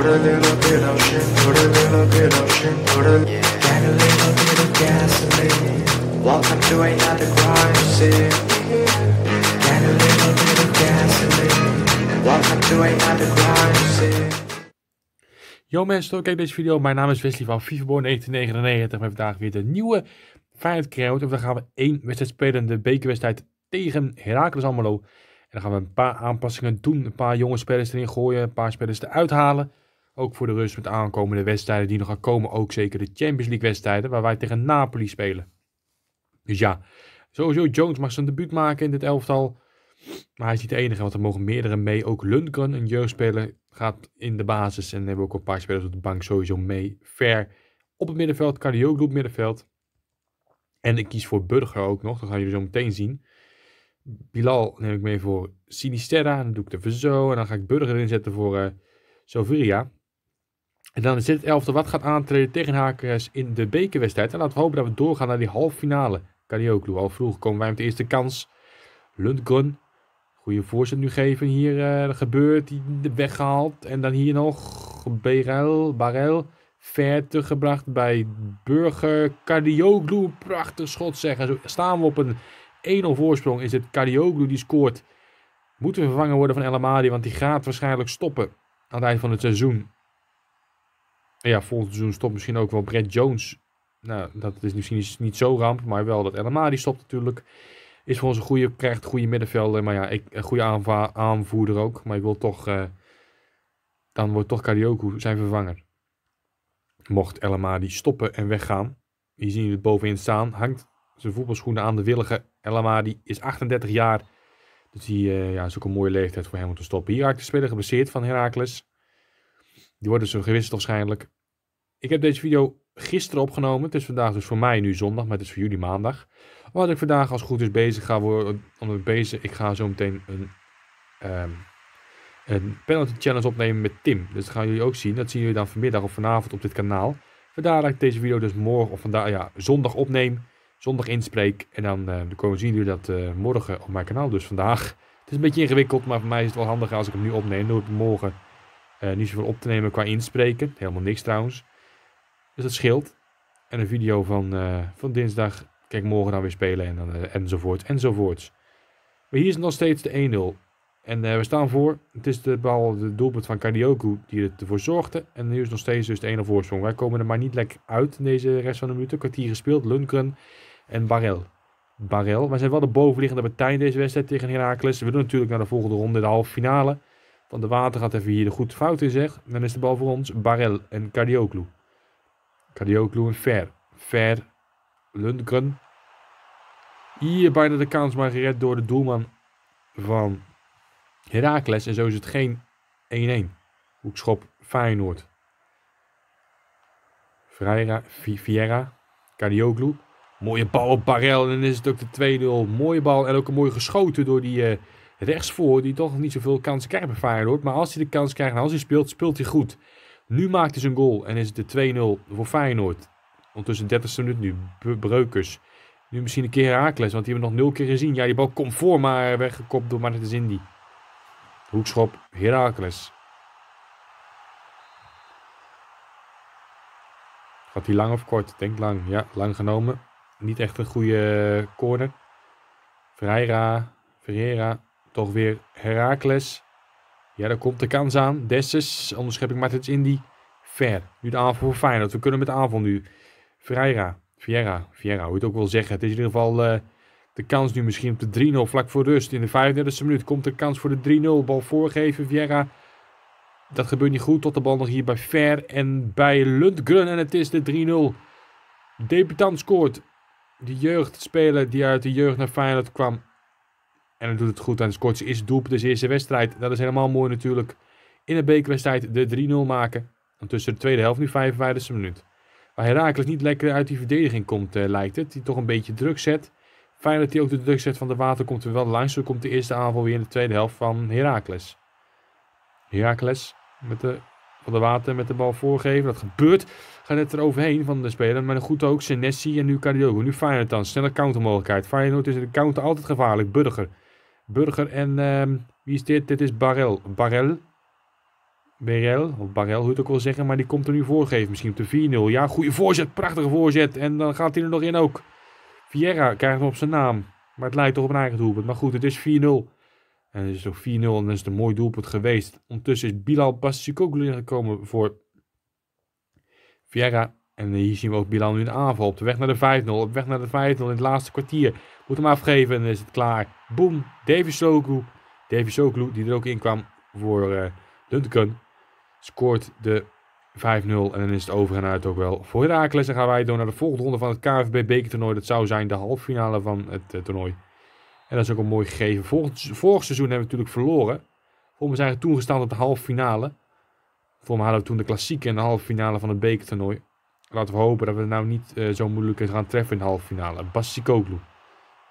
Welcome to Yo mensen, kijk deze video. Mijn naam is Wesley van FIFABOY 1999 en vandaag weer de nieuwe Feyenoord Crowd. En dan gaan we één wedstrijd spelen, de bekerwedstrijd tegen Heracles Amelo. En dan gaan we een paar aanpassingen doen. Een paar jonge spelers erin gooien, een paar spelers eruit halen. Ook voor de rust met aankomende wedstrijden die nog gaan komen. Ook zeker de Champions League wedstrijden waar wij tegen Napoli spelen. Dus ja, sowieso Jones mag zijn debuut maken in dit elftal. Maar hij is niet de enige, want er mogen meerdere mee. Ook Lundgren, een jeugdspeler, gaat in de basis. En hebben we ook een paar spelers op de bank sowieso mee. Ver op het middenveld, Karagioglu op middenveld. En ik kies voor Burger ook nog, dat gaan jullie zo meteen zien. Bilal neem ik mee voor Sinisterra. En dan doe ik de zo. En dan ga ik Burger inzetten voor uh, en dan zit het elfde wat gaat aantreden tegen Hakers in de bekerwedstrijd. En laten we hopen dat we doorgaan naar die halve finale. Karioklu, al vroeg komen wij met de eerste kans. Lundgren, goede voorzet nu geven. Hier uh, gebeurt, die weggehaald. En dan hier nog Barel, Barel. Ver gebracht bij Burger. Karioglu, prachtig schot zeggen. staan we op een 1-0 voorsprong. Is het Karioglu die scoort. Moeten we vervangen worden van El Amadi, want die gaat waarschijnlijk stoppen aan het eind van het seizoen. Ja, volgend seizoen stopt misschien ook wel Brett Jones. Nou, dat is misschien niet zo ramp, maar wel dat LMA die stopt natuurlijk. Is voor ons een goede, krijgt goede middenvelder. Maar ja, ik, een goede aanvoerder ook. Maar ik wil toch, eh, dan wordt toch Karioku zijn vervanger. Mocht LMA die stoppen en weggaan. Hier zien jullie het bovenin staan. Hangt zijn voetbalschoenen aan de willige. LMA die is 38 jaar. Dus die, eh, ja, is ook een mooie leeftijd voor hem om te stoppen. Hier raakt de speler gebaseerd van Herakles. Die worden zo dus gewisseld waarschijnlijk. Ik heb deze video gisteren opgenomen. Het is vandaag dus voor mij nu zondag, maar het is voor jullie maandag. Wat ik vandaag als goed is bezig ga worden, omdat bezig, ik ga zo meteen een, ehm, een penalty challenge opnemen met Tim. Dus dat gaan jullie ook zien. Dat zien jullie dan vanmiddag of vanavond op dit kanaal. Vandaar dat ik deze video dus morgen of vandaag, ja, zondag opneem. Zondag inspreek. En dan, eh, zien jullie dat eh, morgen op mijn kanaal, dus vandaag. Het is een beetje ingewikkeld, maar voor mij is het wel handiger als ik hem nu opneem. Dan doe ik het morgen uh, niet zoveel op te nemen qua inspreken. Helemaal niks trouwens. Dus dat scheelt. En een video van, eh, van dinsdag. Kijk, morgen dan weer spelen en eh, enzovoort, enzovoorts. Maar hier is nog steeds de 1-0. En we staan voor. Het is de bal, de doelpunt van Cardioku, die ervoor zorgde. En nu is nog steeds dus de 1-0 voorsprong. Wij komen er maar niet lekker uit in deze rest van de minuten. Kwartier gespeeld, Lundgren en Barel. Barel. Wij zijn wel de bovenliggende partij in deze wedstrijd tegen Herakles. We doen natuurlijk naar de volgende ronde, de halve finale. Van de water gaat even hier de goed fout in zeg. Dan is de bal voor ons Barel en Cardioglu. Cardioglu en Fer. Fer. Lundgren. Hier bijna de kans maar gered door de doelman van Herakles. En zo is het geen 1-1. Hoekschop Feyenoord. Viera, Viera. Cardioglu. Mooie bal op Barel en dan is het ook de 2-0. Mooie bal en ook een mooi geschoten door die eh, rechtsvoor die toch niet zoveel kansen krijgt bij Feyenoord. Maar als hij de kans krijgt en als hij speelt, speelt hij goed. Nu maakt hij zijn goal en is het de 2-0 voor Feyenoord. Ondertussen 30 e minuut nu, Breukers. Nu misschien een keer Herakles, want die hebben we nog nul keer gezien. Ja, die bal komt voor, maar weggekopt door Martens die Hoekschop, Herakles. Gaat hij lang of kort? Denk lang. Ja, lang genomen. Niet echt een goede eh, corner. Ferreira, Ferreira. Toch weer Herakles. Ja, daar komt de kans aan. Dessus, onderschepping maar het in die Ver. Nu de aanval voor Feyenoord. We kunnen met de aanval nu. Vieira, Vieira. Vieira, hoe je het ook wil zeggen. Het is in ieder geval eh, de kans nu misschien op de 3-0 vlak voor rust. In de 35e minuut komt de kans voor de 3-0. Bal voorgeven. Vieira. Dat gebeurt niet goed. Tot de bal nog hier bij Ver en bij Lundgren. En het is de 3-0. Debutant scoort. De jeugdspeler die uit de jeugd naar Feyenoord kwam. En hij doet het goed aan de scoort. Is doelpunt. de eerste wedstrijd. Dat is helemaal mooi natuurlijk. In de bekerwedstrijd de 3-0 maken. tussen de tweede helft nu 55 e minuut. Waar Herakles niet lekker uit die verdediging komt, eh, lijkt het. Die toch een beetje druk zet. Fijn dat hij ook de druk zet van de water komt er wel langs. Zo komt de eerste aanval weer in de tweede helft van Herakles. Herakles met de, van de water met de bal voorgeven. Dat gebeurt. Gaat net eroverheen van de speler. Maar goed ook Senesi en nu Cardiogo. Nu Feyenoord dan. Snelle countermogelijkheid. Feyenoord is in de counter altijd gevaarlijk. Burger. Burger en ehm, wie is dit? Dit is Barel. Barel. Barel, of Barel hoe je het ook wil zeggen. Maar die komt er nu voorgeven. Misschien op de 4-0. Ja, goede voorzet. Prachtige voorzet. En dan gaat hij er nog in ook. Vieira krijgt hem op zijn naam. Maar het lijkt toch op een eigen doelpunt. Maar goed, het is 4-0. En het is toch 4-0 en dat is het een mooi doelpunt geweest. Ondertussen is Bilal Bastikoglu gekomen voor Vieira. En hier zien we ook Bilal nu in de aanval. Op de weg naar de 5-0. Op de weg naar de 5-0 in het laatste kwartier. Moet hem afgeven en dan is het klaar. Boom, Davy Soglu. Davy Soglu, die er ook in kwam voor uh, scoort de 5-0. En dan is het over en uit ook wel voor Herakles. Dan gaan wij door naar de volgende ronde van het KVB bekertoernooi. Dat zou zijn de halve finale van het eh, toernooi. En dat is ook een mooi gegeven. Vorig, seizoen hebben we natuurlijk verloren. Volgens mij zijn we toen gestaan op de halve finale. Volgens mij hadden we toen de klassieke en de halve finale van het bekertoernooi. Laten we hopen dat we nou niet eh, zo moeilijk gaan treffen in de halve finale. Bassi Koglu.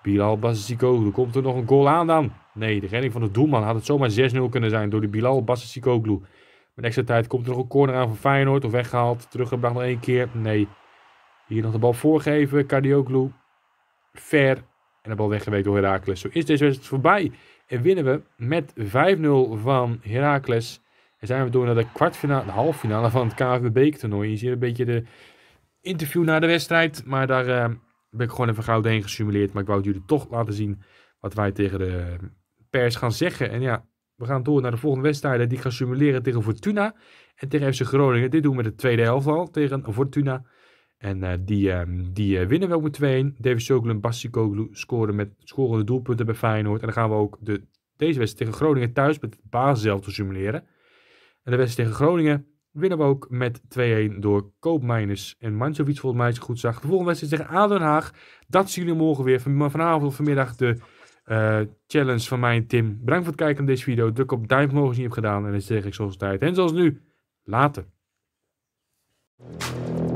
Bilal Basicoglu, komt er nog een goal aan dan? Nee, de redding van de doelman had het zomaar 6-0 kunnen zijn door die Bilal Basicoglu. Met extra tijd komt er nog een corner aan van Feyenoord, of weggehaald, teruggebracht nog één keer. Nee, hier nog de bal voorgeven, Cardioglu, ver en de bal weggeweekt door Heracles. Zo is deze wedstrijd voorbij en winnen we met 5-0 van Heracles. En zijn we door naar de kwartfinale, de halffinale van het KVB-toernooi. Je ziet een beetje de interview na de wedstrijd, maar daar... Eh, ben ik gewoon even goud heen gesimuleerd. Maar ik wou jullie toch laten zien wat wij tegen de pers gaan zeggen. En ja, we gaan door naar de volgende wedstrijden. Die gaan simuleren tegen Fortuna en tegen FC Groningen. Dit doen we met de tweede helft al tegen Fortuna. En eh, die, ehm, die eh, winnen we ook met 2-1. Davis Sokol en Bassi Koglu scoren met scorende doelpunten bij Feyenoord. En dan gaan we ook de, deze wedstrijd tegen Groningen thuis met de basis zelf te simuleren. En de wedstrijd tegen Groningen winnen we ook met 2-1 door Koopmijners en Mansovic volgens mij is goed zag. De volgende wedstrijd tegen Aden Haag. Dat zien jullie morgen weer. Van, vanavond of vanmiddag de eh, challenge van mij en Tim. Bedankt voor het kijken naar deze video. Druk op duimpje omhoog als je niet hebt gedaan. En dan zeg ik zoals tijd. En zoals nu, later.